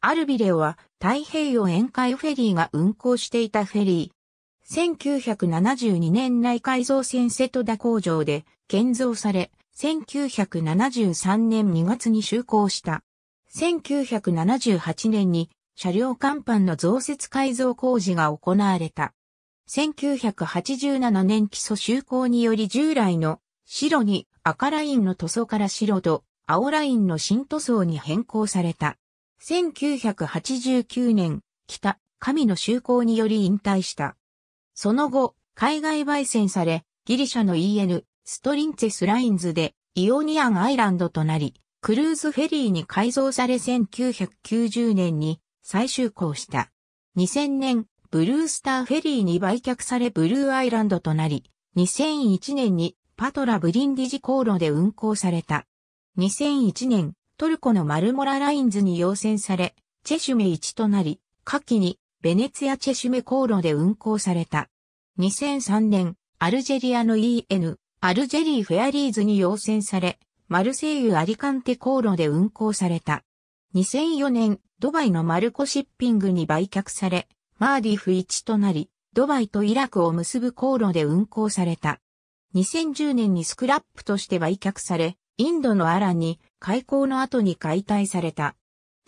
アルビレオは太平洋沿海フェリーが運航していたフェリー。1972年内改造船瀬戸田工場で建造され、1973年2月に就航した。1978年に車両甲板の増設改造工事が行われた。1987年基礎就航により従来の白に赤ラインの塗装から白と青ラインの新塗装に変更された。1989年、北、神の就航により引退した。その後、海外焙煎され、ギリシャの EN、ストリンツェスラインズで、イオニアンアイランドとなり、クルーズフェリーに改造され1990年に再就航した。2000年、ブルースターフェリーに売却されブルーアイランドとなり、2001年にパトラブリンディジ航路で運航された。2001年、トルコのマルモララインズに要請され、チェシュメ1となり、夏季にベネツィアチェシュメ航路で運行された。2003年、アルジェリアの EN、アルジェリーフェアリーズに要請され、マルセイユアリカンテ航路で運行された。2004年、ドバイのマルコシッピングに売却され、マーディフ1となり、ドバイとイラクを結ぶ航路で運行された。2010年にスクラップとして売却され、インドのアラに開港の後に解体された。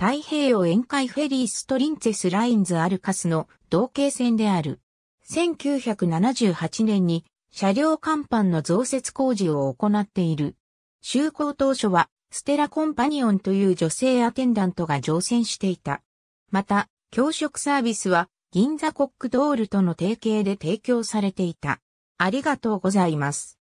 太平洋沿海フェリーストリンツェスラインズアルカスの同型船である。1978年に車両甲板の増設工事を行っている。就航当初はステラコンパニオンという女性アテンダントが乗船していた。また、教職サービスは銀座コックドールとの提携で提供されていた。ありがとうございます。